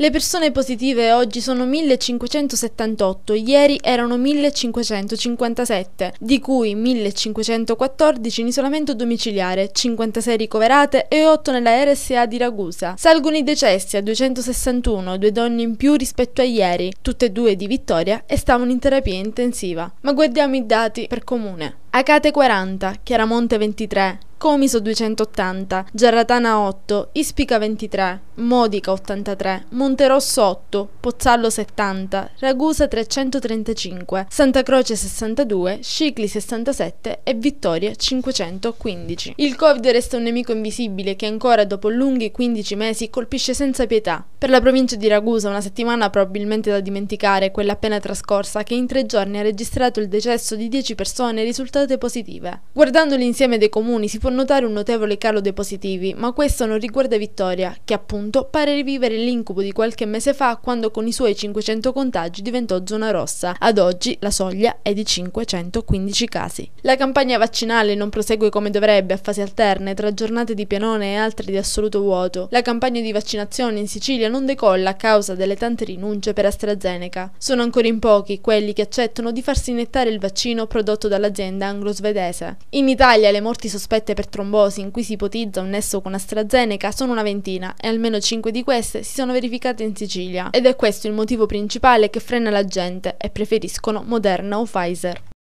Le persone positive oggi sono 1578, ieri erano 1557, di cui 1514 in isolamento domiciliare, 56 ricoverate e 8 nella RSA di Ragusa. Salgono i decessi a 261, due donne in più rispetto a ieri, tutte e due di Vittoria e stavano in terapia intensiva. Ma guardiamo i dati per comune. Acate 40, Chiaramonte 23, Comiso 280, Giarratana 8, Ispica 23, Modica 83, Monterosso 8, Pozzallo 70, Ragusa 335, Santa Croce 62, Scicli 67 e Vittoria 515. Il Covid resta un nemico invisibile che ancora dopo lunghi 15 mesi colpisce senza pietà. Per la provincia di Ragusa una settimana probabilmente da dimenticare, quella appena trascorsa, che in tre giorni ha registrato il decesso di 10 persone risultate positive. Guardando l'insieme dei comuni si può notare un notevole calo dei positivi, ma questo non riguarda Vittoria, che appunto Taranto pare rivivere l'incubo di qualche mese fa quando con i suoi 500 contagi diventò zona rossa. Ad oggi la soglia è di 515 casi. La campagna vaccinale non prosegue come dovrebbe a fasi alterne tra giornate di pianone e altre di assoluto vuoto. La campagna di vaccinazione in Sicilia non decolla a causa delle tante rinunce per AstraZeneca. Sono ancora in pochi quelli che accettano di farsi iniettare il vaccino prodotto dall'azienda anglo-svedese. In Italia le morti sospette per trombosi in cui si ipotizza un nesso con AstraZeneca sono una ventina e almeno almeno 5 di queste si sono verificate in Sicilia ed è questo il motivo principale che frena la gente e preferiscono Moderna o Pfizer.